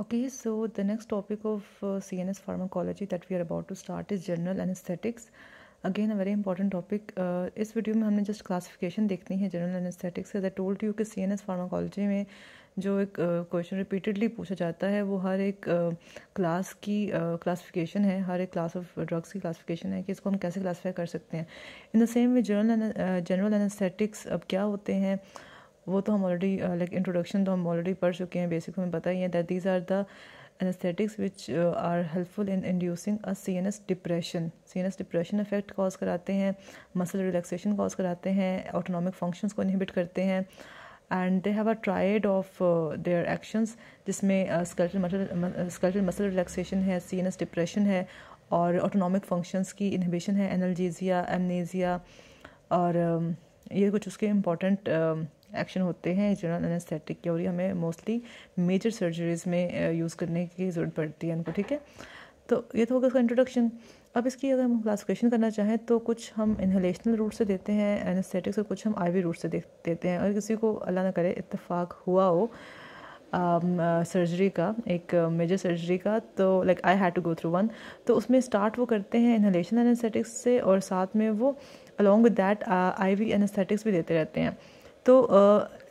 Okay, so the next topic of uh, CNS pharmacology that we are about to start is general anesthetics. Again a very important topic इस video में हमने just classification देखनी है general anesthetics that told you कि C N S pharmacology में जो एक question uh, repeatedly पूछा जाता है वो हर एक क्लास uh, की क्लासिफिकेशन uh, है हर एक क्लास ऑफ ड्रग्स की क्लासिफिकेशन है कि इसको हम कैसे क्लासीफाई कर सकते हैं in the same way general general anesthetics अब क्या होते हैं uh, वो तो हम ऑलरेडी लाइक इंट्रोडक्शन तो हम ऑलरेडी पढ़ चुके हैं बेसिक में पता ही है that these are the anesthetics which are helpful in inducing a C N depression C N depression effect cause कराते हैं मसल रिलैक्सेशन कॉज कराते हैं ऑटोनॉमिक फंक्शन को इनहिबिट करते हैं and they have a triad of their actions जिसमें skeletal स्कल्टल muscle relaxation है C N S depression है और ऑटोनॉमिक फंक्शंस की इनहिबिशन है एनर्जीजिया एमनेजिया और um, ये कुछ उसके इम्पॉर्टेंट एक्शन होते हैं जनरल एनेस्थेटिक के और ये हमें मोस्टली मेजर सर्जरीज में यूज़ करने की ज़रूरत पड़ती है इनको ठीक है तो ये तो होगा इसका इंट्रोडक्शन अब इसकी अगर हम क्लासिफिकेशन करना चाहें तो कुछ हम इन्हेलेशनल रूट से देते हैं एनेस्थेटिक्स और कुछ हम आईवी रूट से देख देते हैं अगर किसी को अल्लाह ना करे इतफाक़ हुआ हो सर्जरी का एक मेजर सर्जरी का तो like I had to go through one तो उसमें स्टार्ट वो करते हैं इन्हेलेशनल एनेस्थेटिक्स से और साथ में वो along with that I V anesthetics भी देते रहते हैं तो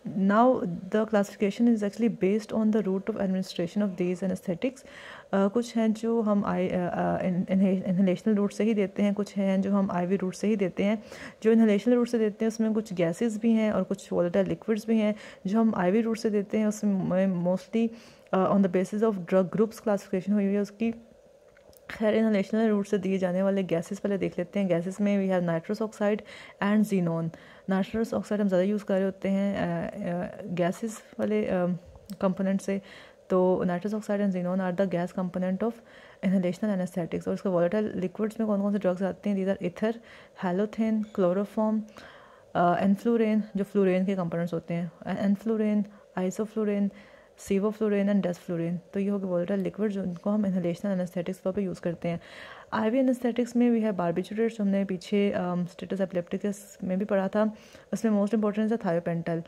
now the classification is actually based on the route of administration of these anesthetics कुछ हैं जो हम आई इन्हेलेशनल रूट से ही देते हैं कुछ हैं जो हम आईवी रूट से ही देते हैं जो इन्हेलेशनल रूट से देते हैं उसमें कुछ गैसेस भी हैं और कुछ वॉलेटाइल लिक्विड्स भी हैं जो हम आईवी रूट से देते हैं उसमें mostly on the basis of drug groups classification हुई हुई है उसकी खैर इनहलेशनल रूट से दिए जाने वाले गैसेस पहले देख लेते हैं गैसेस में we have nitrous oxide and xenon nitrous oxide हम ज़्यादा यूज़ कर रहे होते हैं गैसेस वाले कंपोनेंट से तो nitrous oxide and xenon are the gas component of inhalational anesthetics और इसके वॉलेटाइल लिक्विड्स में कौन कौन से ड्रग्स आते हैं these ether halothane chloroform enflurane जो फ्लोरेन के कंपोनेंट्स होते हैं enflurane isoflurane sevoflurane and flurane तो ये हो गया है लिक्विड जिनको हम इनहलेशनल एनास्थेटिक्स तौर पर यूज़ करते हैं आईवी एनास्थेटिक्स में भी है बारबिचुरेट्स हमने पीछे स्टेटस um, एपलेप्टिकस में भी पढ़ा था उसमें मोस्ट इंपॉर्टेंट है थायोपेंटल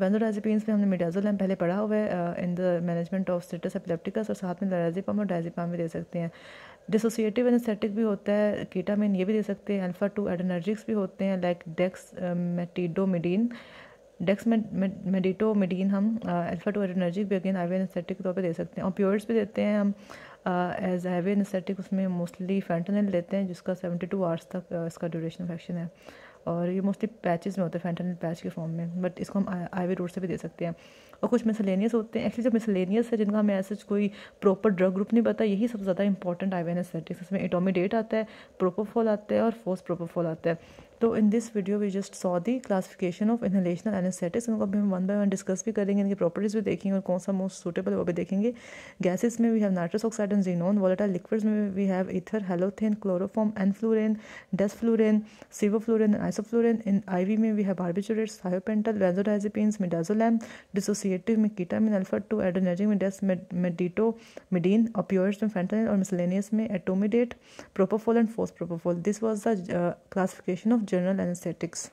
बेंजोडाइजीपीन्स uh, में हमने मिडाजोलम पहले पढ़ा हुआ है in the management of status epilepticus और साथ में लराजीपाम और डायजीपाम भी दे सकते हैं डिसोसिएटिव एनास्थेटिक भी होता है कीटामिन ये भी दे सकते हैं अल्फा टू एडनर्जिक्स भी होते हैं लाइक डेक्स मेटिडोमिडीन uh, डेक्स मेडिटो मेडीन हम अल्फा टू एनर्जी भी अगेन आवे एनेस्थेटिक के तौर पर दे सकते हैं और प्योर्स भी देते हैं हम एज आईवे एनेस्थेटिक उसमें मोस्टली फेंटनल लेते हैं जिसका सेवेंटी टू आवर्स तक uh, इसका ड्यूरेशन एक्शन है और ये मोस्टली पैचेस में होते हैं फेंटनल पैच के फॉर्म में बट इसको हम आईवे रूट से भी दे सकते हैं और कुछ मिसलेनियस होते हैं एक्चुअली जो मिसलेनियस है जिनका हमें ऐसे कोई प्रॉपर ड्रग ग्रुप नहीं पता यही सबसे ज़्यादा इंपॉर्टेंट आईवे एनेस्थेटिक्स इसमें एटोमिडेट आता है प्रोपोफॉल आता है और फोर्स प्रोपोफॉल आता है तो in this video we just saw the classification of inhalational anesthetics इनको भी हम वन बाय वन डिस्कस भी करेंगे इनकी प्रॉपर्टीज़ भी देखेंगे और कौन सा मोस्ट सूटेबल वो भी देखेंगे गैसेस में we have nitrous oxide and xenon volatile liquids में we have ether halothane chloroform enflurane desflurane sevoflurane and isoflurane in IV में we have barbiturates thiopental benzodiazepines midazolam dissociative में कीटामिन अल्फा टू एडोनेजिक में डेस मेडिटो मिडीन opioids में फेंटनिल और miscellaneous में etomidate propofol and fospropofol this was the classification of general anesthetics